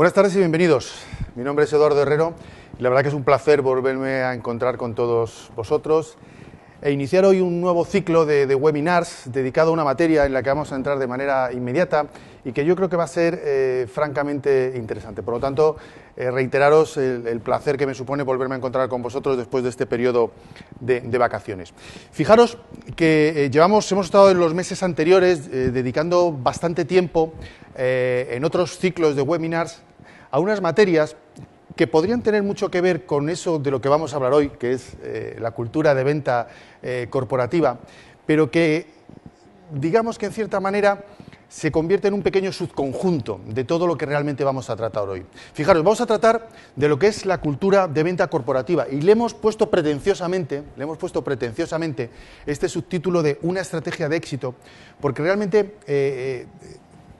Buenas tardes y bienvenidos. Mi nombre es Eduardo Herrero la verdad que es un placer volverme a encontrar con todos vosotros e iniciar hoy un nuevo ciclo de, webinars dedicado a una materia en la que vamos a entrar de manera inmediata y que yo creo que va a ser eh, francamente interesante. Por lo tanto, eh, reiteraros el, placer que me supone volverme a encontrar con vosotros después de este periodo de, vacaciones. Fijaros que eh, llevamos, hemos estado en los meses anteriores dedicando bastante tiempo en otros ciclos de webinars a unas materias que podrían tener mucho que ver con eso de lo que vamos a hablar hoy, que es eh, la cultura de venta eh, corporativa, pero que digamos que en cierta manera se convierte en un pequeño subconjunto de todo lo que realmente vamos a tratar hoy. Fijaros, vamos a tratar de lo que es la cultura de venta corporativa y le hemos puesto pretenciosamente, le hemos puesto pretenciosamente este subtítulo de una estrategia de éxito, porque realmente eh,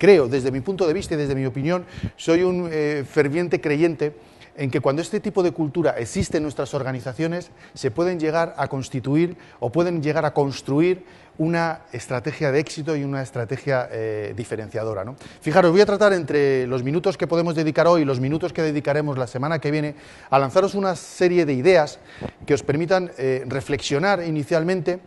creo, desde mi punto de vista y desde mi opinión, soy un eh, ferviente creyente en que cuando este tipo de cultura existe en nuestras organizaciones, se pueden llegar a constituir o pueden llegar a construir una estrategia de éxito y una estrategia eh, diferenciadora. Fijaros, voy a tratar entre los minutos que podemos dedicar hoy y los minutos que dedicaremos la semana que viene a lanzaros una serie de ideas que os permitan eh, reflexionar inicialmente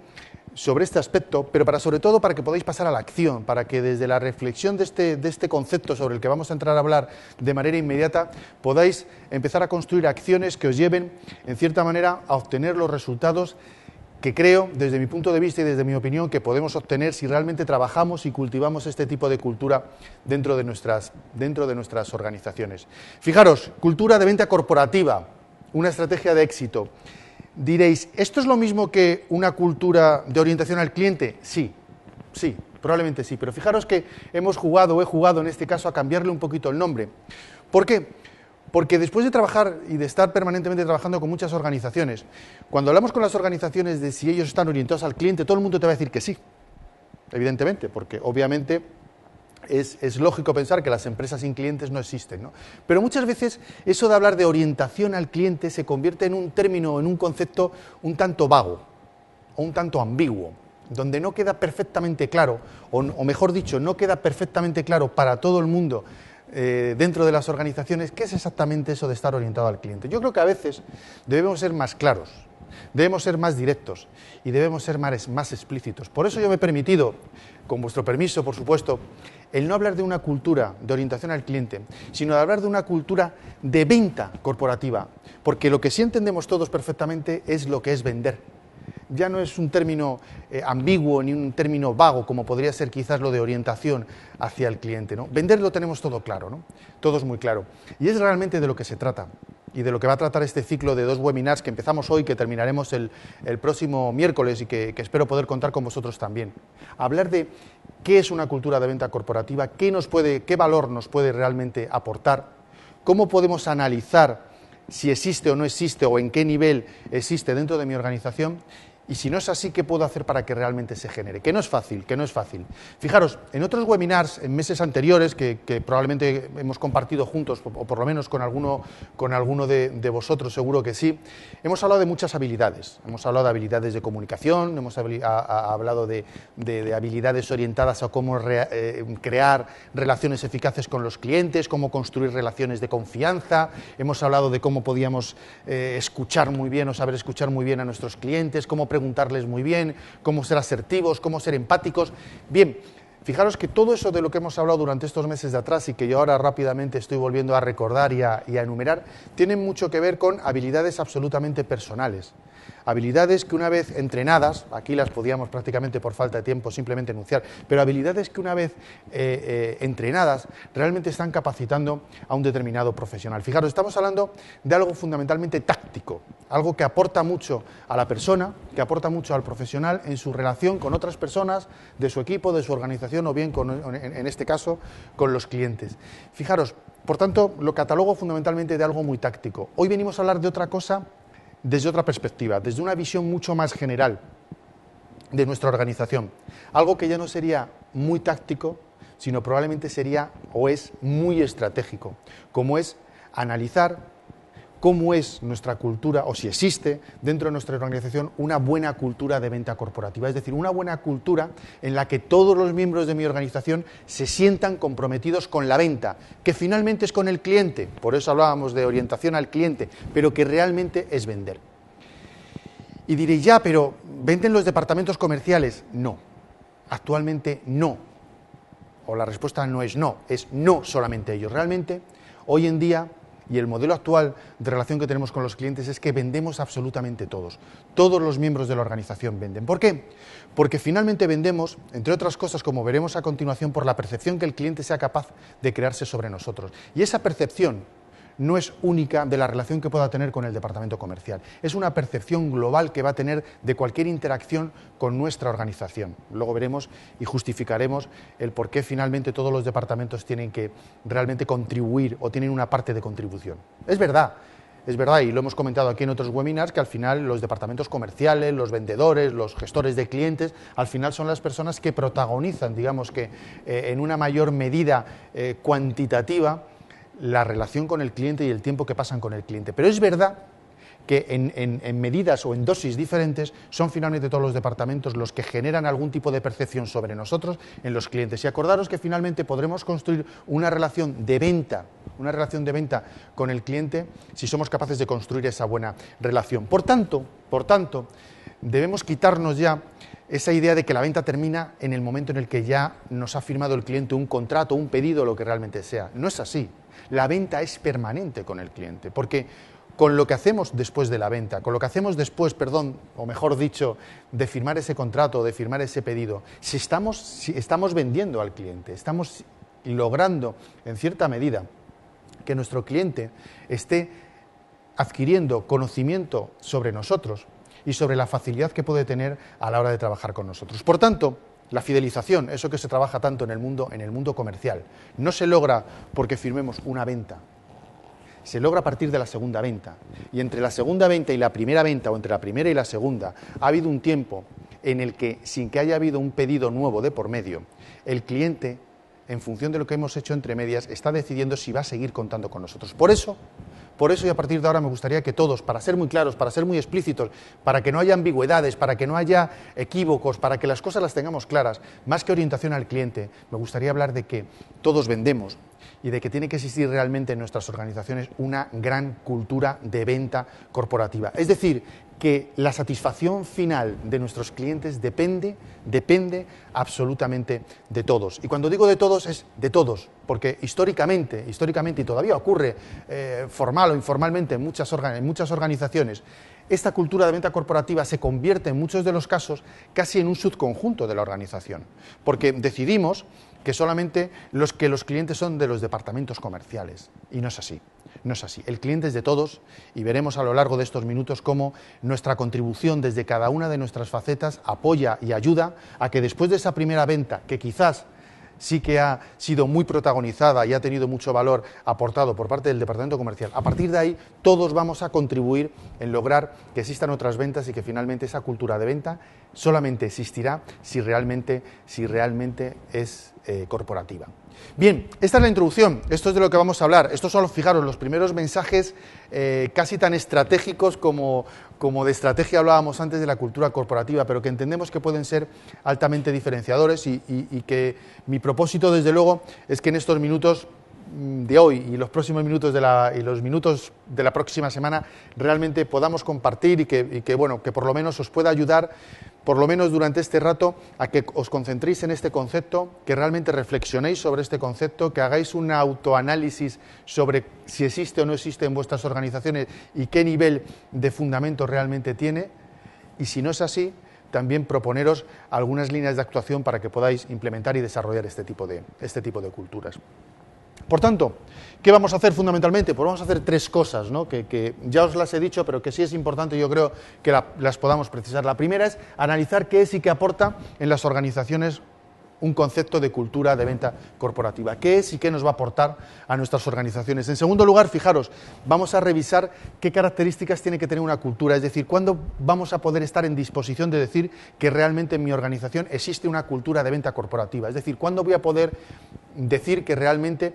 sobre este aspecto, pero para sobre todo para que podáis pasar a la acción, para que desde la reflexión de este, de este concepto sobre el que vamos a entrar a hablar de manera inmediata, podáis empezar a construir acciones que os lleven, en cierta manera, a obtener los resultados que creo, desde mi punto de vista y desde mi opinión, que podemos obtener si realmente trabajamos y cultivamos este tipo de cultura dentro de nuestras, dentro de nuestras organizaciones. Fijaros, cultura de venta corporativa, una estrategia de éxito. Diréis, ¿esto es lo mismo que una cultura de orientación al cliente? Sí, sí, probablemente sí, pero fijaros que hemos jugado, o he jugado en este caso, a cambiarle un poquito el nombre. ¿Por qué? Porque después de trabajar y de estar permanentemente trabajando con muchas organizaciones, cuando hablamos con las organizaciones de si ellos están orientados al cliente, todo el mundo te va a decir que sí, evidentemente, porque obviamente es, lógico pensar que las empresas sin clientes no existen. ¿no? Pero muchas veces eso de hablar de orientación al cliente se convierte en un término, en un concepto un tanto vago o un tanto ambiguo, donde no queda perfectamente claro, o, mejor dicho, no queda perfectamente claro para todo el mundo eh, dentro de las organizaciones qué es exactamente eso de estar orientado al cliente. Yo creo que a veces debemos ser más claros. Debemos ser más directos y debemos ser más explícitos. Por eso yo me he permitido con vuestro permiso, por supuesto, el no hablar de una cultura de orientación al cliente, sino de hablar de una cultura de venta corporativa, porque lo que sí entendemos todos perfectamente es lo que es vender. Ya no es un término eh, ambiguo ni un término vago como podría ser quizás lo de orientación hacia el cliente. Vender lo tenemos todo claro, ¿no? todo es muy claro. Y es realmente de lo que se trata y de lo que va a tratar este ciclo de dos webinars que empezamos hoy, que terminaremos el, próximo miércoles y que, que, espero poder contar con vosotros también. Hablar de qué es una cultura de venta corporativa, qué, nos puede, qué valor nos puede realmente aportar, cómo podemos analizar si existe o no existe o en qué nivel existe dentro de mi organización y si no es así, ¿qué puedo hacer para que realmente se genere? Que no es fácil, que no es fácil. Fijaros, en otros webinars, en meses anteriores, que, probablemente hemos compartido juntos, o por lo menos con alguno, con alguno de, vosotros, seguro que sí, hemos hablado de muchas habilidades. Hemos hablado de habilidades de comunicación, hemos hablado de, habilidades orientadas a cómo eh, crear relaciones eficaces con los clientes, cómo construir relaciones de confianza, hemos hablado de cómo podíamos eh, escuchar muy bien o saber escuchar muy bien a nuestros clientes, cómo preguntarles muy bien, cómo ser asertivos, cómo ser empáticos. Bien, Fijaros que todo eso de lo que hemos hablado durante estos meses de atrás y que yo ahora rápidamente estoy volviendo a recordar y a, enumerar, tiene mucho que ver con habilidades absolutamente personales habilidades que una vez entrenadas, aquí las podíamos prácticamente por falta de tiempo simplemente enunciar, pero habilidades que una vez eh, eh, entrenadas realmente están capacitando a un determinado profesional. Fijaros, estamos hablando de algo fundamentalmente táctico, algo que aporta mucho a la persona, que aporta mucho al profesional en su relación con otras personas, de su equipo, de su organización o bien en, en este caso con los clientes. Fijaros, por tanto, lo catalogo fundamentalmente de algo muy táctico. Hoy venimos a hablar de otra cosa desde otra perspectiva, desde una visión mucho más general de nuestra organización. Algo que ya no sería muy táctico, sino probablemente sería o es muy estratégico, como es analizar cómo es nuestra cultura, o si existe dentro de nuestra organización, una buena cultura de venta corporativa. Es decir, una buena cultura en la que todos los miembros de mi organización se sientan comprometidos con la venta, que finalmente es con el cliente, por eso hablábamos de orientación al cliente, pero que realmente es vender. Y diréis, ya, pero ¿venden los departamentos comerciales? No, actualmente no. O la respuesta no es no, es no solamente ellos. Realmente, hoy en día y el modelo actual de relación que tenemos con los clientes es que vendemos absolutamente todos. Todos los miembros de la organización venden. ¿Por qué? Porque finalmente vendemos, entre otras cosas, como veremos a continuación, por la percepción que el cliente sea capaz de crearse sobre nosotros. Y esa percepción no es única de la relación que pueda tener con el departamento comercial, es una percepción global que va a tener de cualquier interacción con nuestra organización. Luego veremos y justificaremos el por qué finalmente todos los departamentos tienen que realmente contribuir o tienen una parte de contribución. Es verdad, es verdad, y lo hemos comentado aquí en otros webinars, que al final los departamentos comerciales, los vendedores, los gestores de clientes, al final son las personas que protagonizan, digamos que eh, en una mayor medida eh, cuantitativa, la relación con el cliente y el tiempo que pasan con el cliente. Pero es verdad que en, medidas o en dosis diferentes son finalmente todos los departamentos los que generan algún tipo de percepción sobre nosotros en los clientes. Y acordaros que finalmente podremos construir una relación de venta, una relación de venta con el cliente si somos capaces de construir esa buena relación. Por tanto, por tanto, debemos quitarnos ya esa idea de que la venta termina en el momento en el que ya nos ha firmado el cliente un contrato, un pedido, lo que realmente sea. No es así. La venta es permanente con el cliente, porque con lo que hacemos después de la venta, con lo que hacemos después, perdón, o mejor dicho, de firmar ese contrato, de firmar ese pedido, si estamos, si estamos vendiendo al cliente, estamos logrando, en cierta medida, que nuestro cliente esté adquiriendo conocimiento sobre nosotros y sobre la facilidad que puede tener a la hora de trabajar con nosotros. Por tanto, la fidelización, eso que se trabaja tanto en el mundo, en el mundo comercial, no se logra porque firmemos una venta. Se logra a partir de la segunda venta. Y entre la segunda venta y la primera venta, o entre la primera y la segunda, ha habido un tiempo en el que, sin que haya habido un pedido nuevo de por medio, el cliente, en función de lo que hemos hecho entre medias, está decidiendo si va a seguir contando con nosotros. Por eso, por eso y a partir de ahora me gustaría que todos, para ser muy claros, para ser muy explícitos, para que no haya ambigüedades, para que no haya equívocos, para que las cosas las tengamos claras, más que orientación al cliente, me gustaría hablar de que todos vendemos y de que tiene que existir realmente en nuestras organizaciones una gran cultura de venta corporativa. Es decir, que la satisfacción final de nuestros clientes depende, depende absolutamente de todos. Y cuando digo de todos es de todos, porque históricamente, históricamente y todavía ocurre eh, formal o informalmente en muchas, en muchas organizaciones, esta cultura de venta corporativa se convierte en muchos de los casos casi en un subconjunto de la organización, porque decidimos que solamente los que los clientes son de los departamentos comerciales, y no es así. No es así. El cliente es de todos y veremos a lo largo de estos minutos cómo nuestra contribución desde cada una de nuestras facetas apoya y ayuda a que después de esa primera venta, que quizás sí que ha sido muy protagonizada y ha tenido mucho valor aportado por parte del departamento comercial. A partir de ahí, todos vamos a contribuir en lograr que existan otras ventas y que finalmente esa cultura de venta solamente existirá si realmente, si realmente es eh, corporativa. Bien, esta es la introducción, esto es de lo que vamos a hablar. Estos son, fijaros, los primeros mensajes eh, casi tan estratégicos como, de estrategia hablábamos antes de la cultura corporativa, pero que entendemos que pueden ser altamente diferenciadores y que mi propósito, desde luego, es que en estos minutos Mm, de hoy y los próximos minutos de la, los minutos de la próxima semana realmente podamos compartir y que, bueno, que por lo menos os pueda ayudar, por lo menos durante este rato, a que os concentréis en este concepto, que realmente reflexionéis sobre este concepto, que hagáis un autoanálisis sobre si existe o no existe en vuestras organizaciones y qué nivel de fundamento realmente tiene. Y si no es así, también proponeros algunas líneas de actuación para que podáis implementar y desarrollar este tipo de este culturas. Por tanto, ¿qué vamos a hacer fundamentalmente? Pues vamos a hacer tres cosas, que, ya os las he dicho, pero que sí es importante, yo creo que las podamos precisar. La primera es analizar qué es y qué aporta en las organizaciones un concepto de cultura de venta corporativa. ¿Qué es y qué nos va a aportar a nuestras organizaciones? En segundo lugar, fijaros, vamos a revisar qué características tiene que tener una cultura, es decir, cuándo vamos a poder estar en disposición de decir que realmente en mi organización existe una cultura de venta corporativa, es decir, cuándo voy a poder decir que realmente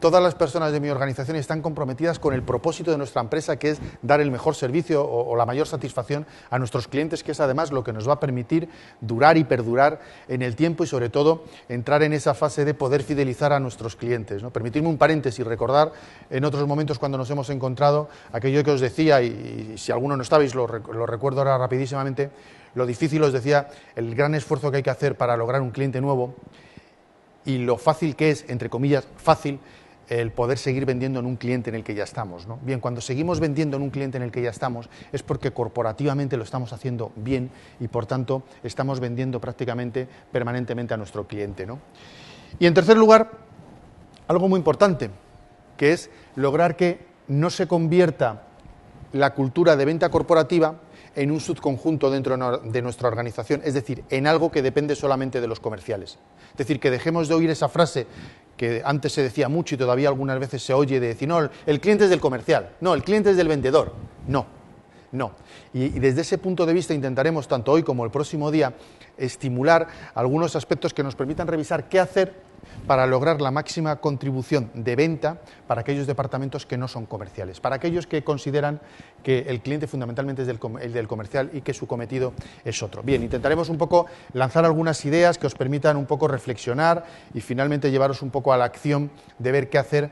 Todas las personas de mi organización están comprometidas con el propósito de nuestra empresa, que es dar el mejor servicio o, la mayor satisfacción a nuestros clientes, que es además lo que nos va a permitir durar y perdurar en el tiempo y sobre todo entrar en esa fase de poder fidelizar a nuestros clientes. ¿no? Permitidme un paréntesis, recordar en otros momentos cuando nos hemos encontrado aquello que os decía, y, si alguno no estabais, lo recuerdo ahora rapidísimamente, lo difícil os decía, el gran esfuerzo que hay que hacer para lograr un cliente nuevo y lo fácil que es, entre comillas, fácil el poder seguir vendiendo en un cliente en el que ya estamos. Bien, cuando seguimos vendiendo en un cliente en el que ya estamos es porque corporativamente lo estamos haciendo bien y por tanto estamos vendiendo prácticamente permanentemente a nuestro cliente. Y en tercer lugar, algo muy importante, que es lograr que no se convierta la cultura de venta corporativa en un subconjunto dentro de nuestra organización, es decir, en algo que depende solamente de los comerciales. Es decir, que dejemos de oír esa frase que antes se decía mucho y todavía algunas veces se oye de decir, no, el cliente es del comercial, no, el cliente es del vendedor. No, no. Y, desde ese punto de vista intentaremos, tanto hoy como el próximo día, estimular algunos aspectos que nos permitan revisar qué hacer para lograr la máxima contribución de venta para aquellos departamentos que no son comerciales, para aquellos que consideran que el cliente fundamentalmente es el del comercial y que su cometido es otro. Bien, intentaremos un poco lanzar algunas ideas que os permitan un poco reflexionar y finalmente llevaros un poco a la acción de ver qué hacer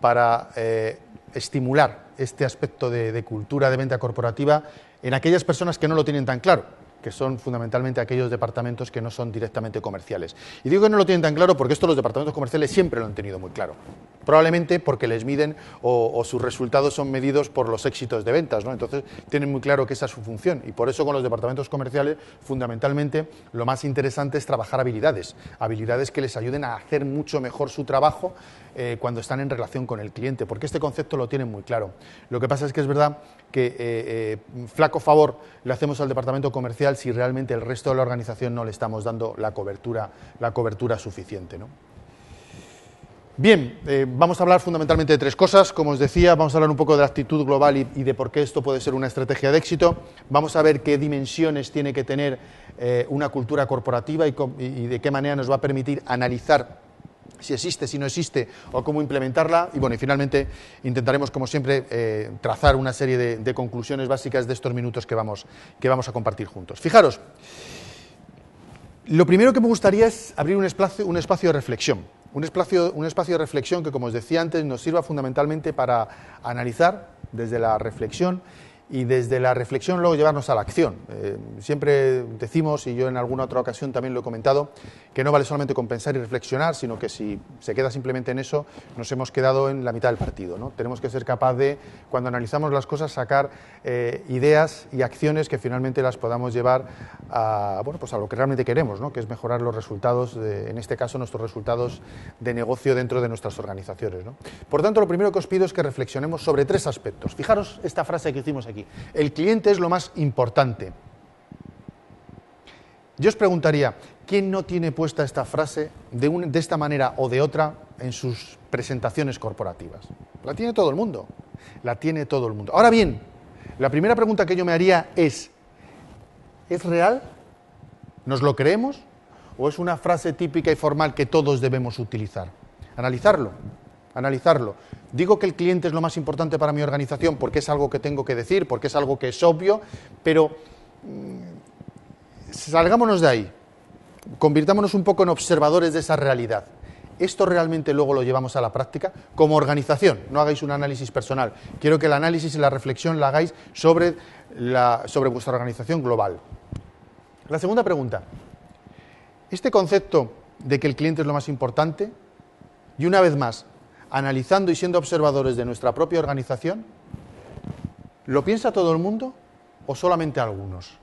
para eh, estimular este aspecto de, cultura de venta corporativa en aquellas personas que no lo tienen tan claro que son fundamentalmente aquellos departamentos que no son directamente comerciales. Y digo que no lo tienen tan claro porque esto los departamentos comerciales siempre lo han tenido muy claro. Probablemente porque les miden o, sus resultados son medidos por los éxitos de ventas, ¿no? Entonces tienen muy claro que esa es su función y por eso con los departamentos comerciales fundamentalmente lo más interesante es trabajar habilidades, habilidades que les ayuden a hacer mucho mejor su trabajo eh, cuando están en relación con el cliente, porque este concepto lo tienen muy claro. Lo que pasa es que es verdad que eh, eh, flaco favor le hacemos al departamento comercial si realmente el resto de la organización no le estamos dando la cobertura, la cobertura suficiente. Bien, eh, vamos a hablar fundamentalmente de tres cosas. Como os decía, vamos a hablar un poco de la actitud global y, de por qué esto puede ser una estrategia de éxito. Vamos a ver qué dimensiones tiene que tener eh, una cultura corporativa y de qué manera nos va a permitir analizar si existe, si no existe, o cómo implementarla. Y bueno, y finalmente intentaremos, como siempre, eh, trazar una serie de, conclusiones básicas de estos minutos que vamos, que vamos a compartir juntos. Fijaros, lo primero que me gustaría es abrir un espacio, un espacio de reflexión. Un espacio, un espacio de reflexión que, como os decía antes, nos sirva fundamentalmente para analizar desde la reflexión y desde la reflexión luego llevarnos a la acción. Eh, siempre decimos, y yo en alguna otra ocasión también lo he comentado, que no vale solamente compensar y reflexionar, sino que si se queda simplemente en eso, nos hemos quedado en la mitad del partido. ¿no? Tenemos que ser capaz de, cuando analizamos las cosas, sacar eh, ideas y acciones que finalmente las podamos llevar a, bueno, pues a lo que realmente queremos, ¿no? que es mejorar los resultados, en este caso nuestros resultados de negocio dentro de nuestras organizaciones. ¿no? Por tanto, lo primero que os pido es que reflexionemos sobre tres aspectos. Fijaros esta frase que hicimos aquí el cliente es lo más importante. Yo os preguntaría, ¿quién no tiene puesta esta frase de, de esta manera o de otra en sus presentaciones corporativas? La tiene todo el mundo. La tiene todo el mundo. Ahora bien, la primera pregunta que yo me haría es, ¿es real? ¿Nos lo creemos? ¿O es una frase típica y formal que todos debemos utilizar? Analizarlo analizarlo. Digo que el cliente es lo más importante para mi organización porque es algo que tengo que decir, porque es algo que es obvio, pero mm, salgámonos de ahí, convirtámonos un poco en observadores de esa realidad. ¿Esto realmente luego lo llevamos a la práctica? Como organización, no hagáis un análisis personal. Quiero que el análisis y la reflexión la hagáis sobre, sobre vuestra organización global. La segunda pregunta. Este concepto de que el cliente es lo más importante, y una vez más, analizando y siendo observadores de nuestra propia organización? ¿Lo piensa todo el mundo o solamente algunos?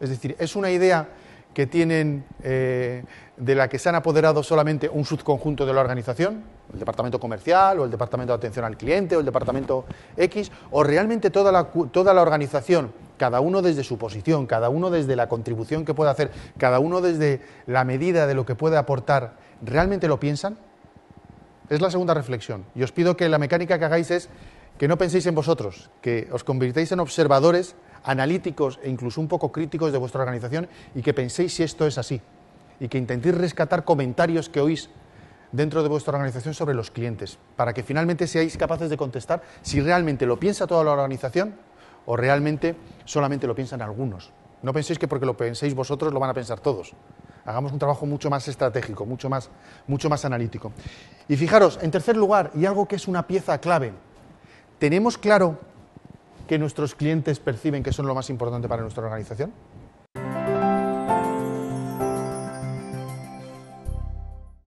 Es decir, es una idea que tienen, eh, de la que se han apoderado solamente un subconjunto de la organización, el departamento comercial o el departamento de atención al cliente o el departamento X, o realmente toda la, toda la organización, cada uno desde su posición, cada uno desde la contribución que puede hacer, cada uno desde la medida de lo que puede aportar, ¿realmente lo piensan? Es la segunda reflexión. Y os pido que la mecánica que hagáis es que no penséis en vosotros, que os convirtáis en observadores analíticos e incluso un poco críticos de vuestra organización y que penséis si esto es así y que intentéis rescatar comentarios que oís dentro de vuestra organización sobre los clientes, para que finalmente seáis capaces de contestar si realmente lo piensa toda la organización o realmente solamente lo piensan algunos. No penséis que porque lo penséis vosotros lo van a pensar todos hagamos un trabajo mucho más estratégico, mucho más, analítico. Y fijaros, en tercer lugar, y algo que es una pieza clave, tenemos claro que nuestros clientes perciben que son lo más importante para nuestra organización.